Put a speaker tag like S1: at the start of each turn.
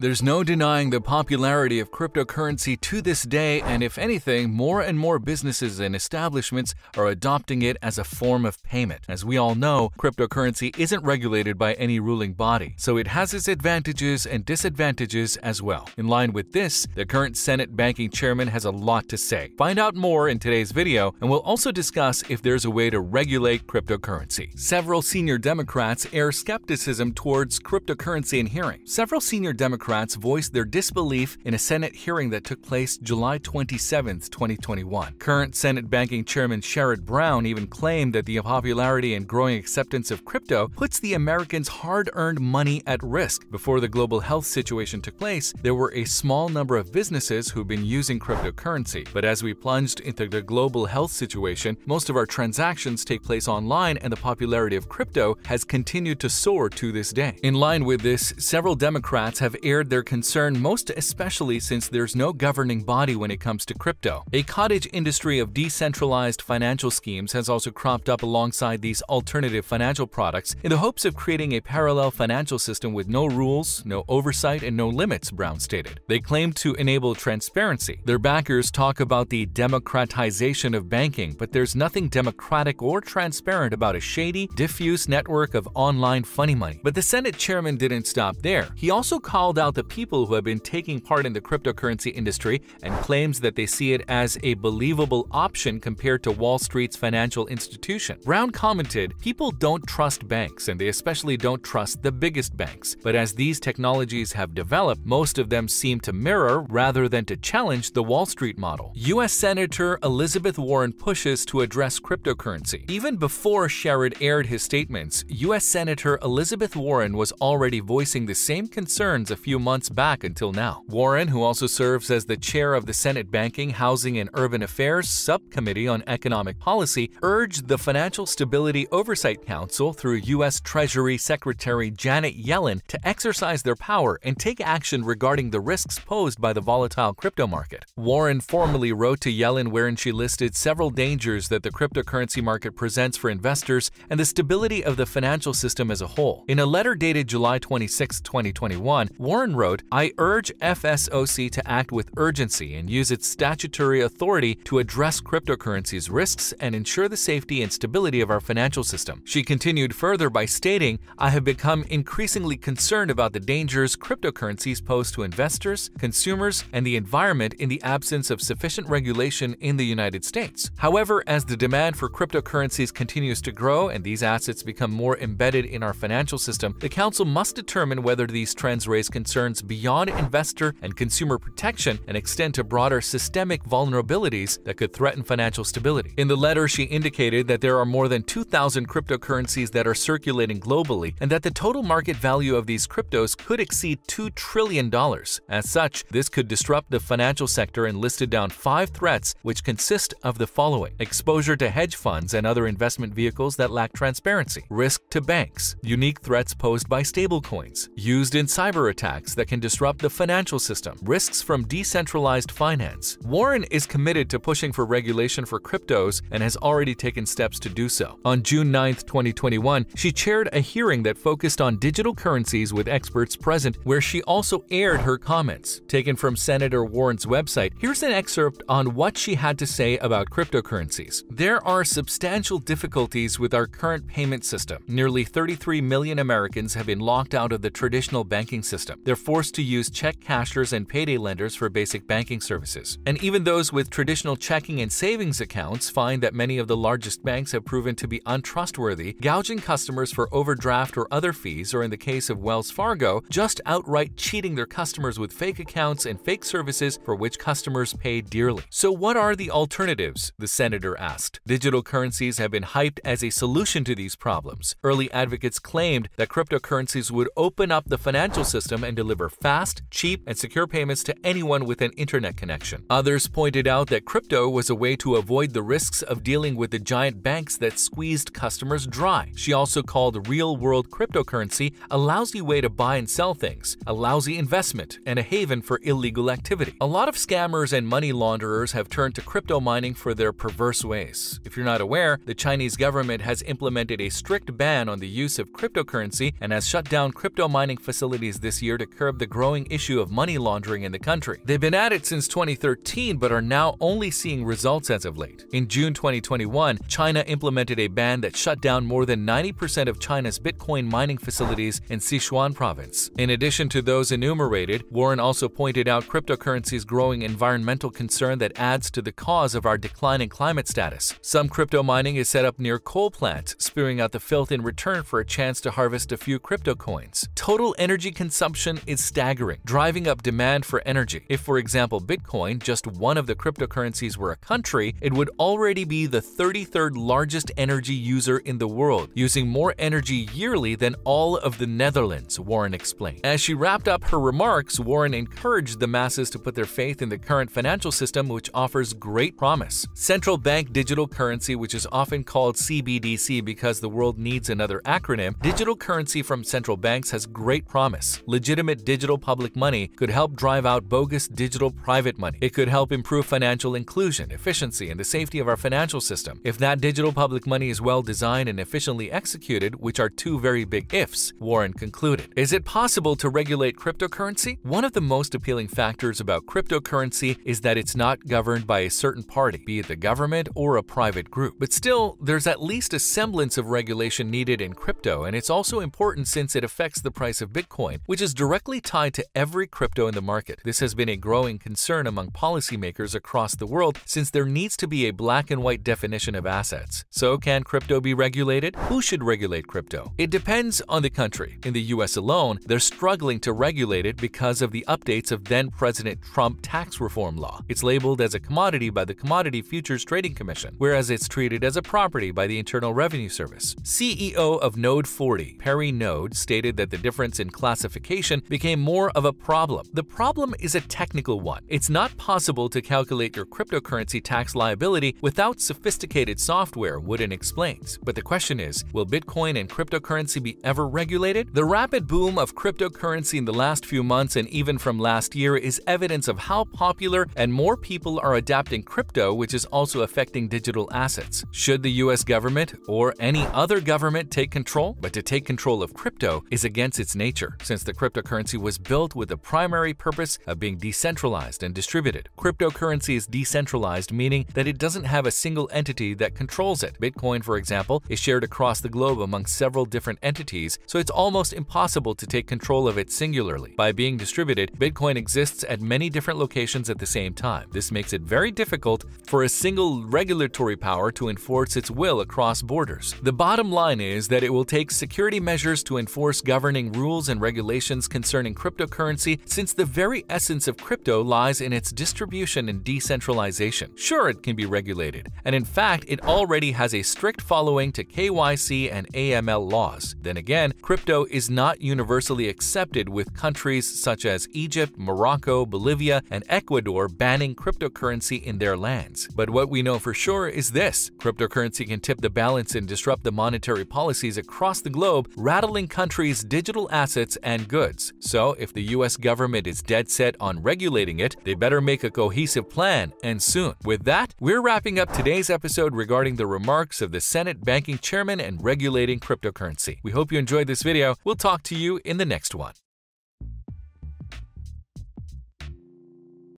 S1: There's no denying the popularity of cryptocurrency to this day, and if anything, more and more businesses and establishments are adopting it as a form of payment. As we all know, cryptocurrency isn't regulated by any ruling body, so it has its advantages and disadvantages as well. In line with this, the current Senate banking chairman has a lot to say. Find out more in today's video, and we'll also discuss if there's a way to regulate cryptocurrency. Several senior Democrats air skepticism towards cryptocurrency in hearing. Several senior Democrats Democrats voiced their disbelief in a Senate hearing that took place July 27, 2021. Current Senate Banking Chairman Sherrod Brown even claimed that the popularity and growing acceptance of crypto puts the Americans' hard-earned money at risk. Before the global health situation took place, there were a small number of businesses who've been using cryptocurrency. But as we plunged into the global health situation, most of our transactions take place online and the popularity of crypto has continued to soar to this day. In line with this, several Democrats have aired shared their concern most especially since there's no governing body when it comes to crypto. A cottage industry of decentralized financial schemes has also cropped up alongside these alternative financial products in the hopes of creating a parallel financial system with no rules, no oversight, and no limits, Brown stated. They claim to enable transparency. Their backers talk about the democratization of banking, but there's nothing democratic or transparent about a shady, diffuse network of online funny money. But the Senate chairman didn't stop there. He also called out the people who have been taking part in the cryptocurrency industry and claims that they see it as a believable option compared to Wall Street's financial institution. Brown commented, People don't trust banks, and they especially don't trust the biggest banks. But as these technologies have developed, most of them seem to mirror rather than to challenge the Wall Street model. U.S. Senator Elizabeth Warren pushes to address cryptocurrency. Even before Sherrod aired his statements, U.S. Senator Elizabeth Warren was already voicing the same concerns a few few months back until now. Warren, who also serves as the chair of the Senate Banking, Housing, and Urban Affairs Subcommittee on Economic Policy, urged the Financial Stability Oversight Council through U.S. Treasury Secretary Janet Yellen to exercise their power and take action regarding the risks posed by the volatile crypto market. Warren formally wrote to Yellen wherein she listed several dangers that the cryptocurrency market presents for investors and the stability of the financial system as a whole. In a letter dated July 26, 2021, Warren Warren wrote, I urge FSOC to act with urgency and use its statutory authority to address cryptocurrency's risks and ensure the safety and stability of our financial system. She continued further by stating, I have become increasingly concerned about the dangers cryptocurrencies pose to investors, consumers, and the environment in the absence of sufficient regulation in the United States. However, as the demand for cryptocurrencies continues to grow and these assets become more embedded in our financial system, the Council must determine whether these trends raise concerns concerns beyond investor and consumer protection and extend to broader systemic vulnerabilities that could threaten financial stability. In the letter, she indicated that there are more than 2,000 cryptocurrencies that are circulating globally and that the total market value of these cryptos could exceed $2 trillion. As such, this could disrupt the financial sector and listed down five threats, which consist of the following. Exposure to hedge funds and other investment vehicles that lack transparency. Risk to banks. Unique threats posed by stablecoins. Used in cyber attacks that can disrupt the financial system, risks from decentralized finance. Warren is committed to pushing for regulation for cryptos and has already taken steps to do so. On June 9, 2021, she chaired a hearing that focused on digital currencies with experts present, where she also aired her comments. Taken from Senator Warren's website, here's an excerpt on what she had to say about cryptocurrencies. There are substantial difficulties with our current payment system. Nearly 33 million Americans have been locked out of the traditional banking system they're forced to use check cashers and payday lenders for basic banking services. And even those with traditional checking and savings accounts find that many of the largest banks have proven to be untrustworthy, gouging customers for overdraft or other fees, or in the case of Wells Fargo, just outright cheating their customers with fake accounts and fake services for which customers pay dearly. So what are the alternatives? The senator asked. Digital currencies have been hyped as a solution to these problems. Early advocates claimed that cryptocurrencies would open up the financial system and deliver fast, cheap, and secure payments to anyone with an internet connection. Others pointed out that crypto was a way to avoid the risks of dealing with the giant banks that squeezed customers dry. She also called real world cryptocurrency a lousy way to buy and sell things, a lousy investment, and a haven for illegal activity. A lot of scammers and money launderers have turned to crypto mining for their perverse ways. If you're not aware, the Chinese government has implemented a strict ban on the use of cryptocurrency and has shut down crypto mining facilities this year to curb the growing issue of money laundering in the country. They've been at it since 2013 but are now only seeing results as of late. In June 2021, China implemented a ban that shut down more than 90% of China's Bitcoin mining facilities in Sichuan province. In addition to those enumerated, Warren also pointed out cryptocurrency's growing environmental concern that adds to the cause of our declining climate status. Some crypto mining is set up near coal plants, spewing out the filth in return for a chance to harvest a few crypto coins. Total energy consumption is staggering, driving up demand for energy. If, for example, Bitcoin, just one of the cryptocurrencies, were a country, it would already be the 33rd largest energy user in the world, using more energy yearly than all of the Netherlands, Warren explained. As she wrapped up her remarks, Warren encouraged the masses to put their faith in the current financial system, which offers great promise. Central bank digital currency, which is often called CBDC because the world needs another acronym, digital currency from central banks has great promise, legitimate legitimate digital public money could help drive out bogus digital private money. It could help improve financial inclusion, efficiency, and the safety of our financial system. If that digital public money is well designed and efficiently executed, which are two very big ifs, Warren concluded. Is it possible to regulate cryptocurrency? One of the most appealing factors about cryptocurrency is that it's not governed by a certain party, be it the government or a private group. But still, there's at least a semblance of regulation needed in crypto, and it's also important since it affects the price of Bitcoin, which is directly directly tied to every crypto in the market. This has been a growing concern among policymakers across the world since there needs to be a black and white definition of assets. So can crypto be regulated? Who should regulate crypto? It depends on the country. In the US alone, they're struggling to regulate it because of the updates of then-President Trump tax reform law. It's labeled as a commodity by the Commodity Futures Trading Commission, whereas it's treated as a property by the Internal Revenue Service. CEO of Node 40, Perry Node, stated that the difference in classification function became more of a problem. The problem is a technical one. It's not possible to calculate your cryptocurrency tax liability without sophisticated software, Wooden explains. But the question is, will Bitcoin and cryptocurrency be ever regulated? The rapid boom of cryptocurrency in the last few months and even from last year is evidence of how popular and more people are adapting crypto, which is also affecting digital assets. Should the US government or any other government take control? But to take control of crypto is against its nature, since the cryptocurrency cryptocurrency was built with the primary purpose of being decentralized and distributed. Cryptocurrency is decentralized, meaning that it doesn't have a single entity that controls it. Bitcoin, for example, is shared across the globe among several different entities, so it's almost impossible to take control of it singularly. By being distributed, Bitcoin exists at many different locations at the same time. This makes it very difficult for a single regulatory power to enforce its will across borders. The bottom line is that it will take security measures to enforce governing rules and regulations concerning cryptocurrency since the very essence of crypto lies in its distribution and decentralization. Sure, it can be regulated, and in fact, it already has a strict following to KYC and AML laws. Then again, crypto is not universally accepted with countries such as Egypt, Morocco, Bolivia, and Ecuador banning cryptocurrency in their lands. But what we know for sure is this. Cryptocurrency can tip the balance and disrupt the monetary policies across the globe, rattling countries' digital assets and goods. So if the US government is dead set on regulating it, they better make a cohesive plan, and soon. With that, we're wrapping up today's episode regarding the remarks of the Senate banking chairman and regulating cryptocurrency. We hope you enjoyed this video. We'll talk to you in the next one.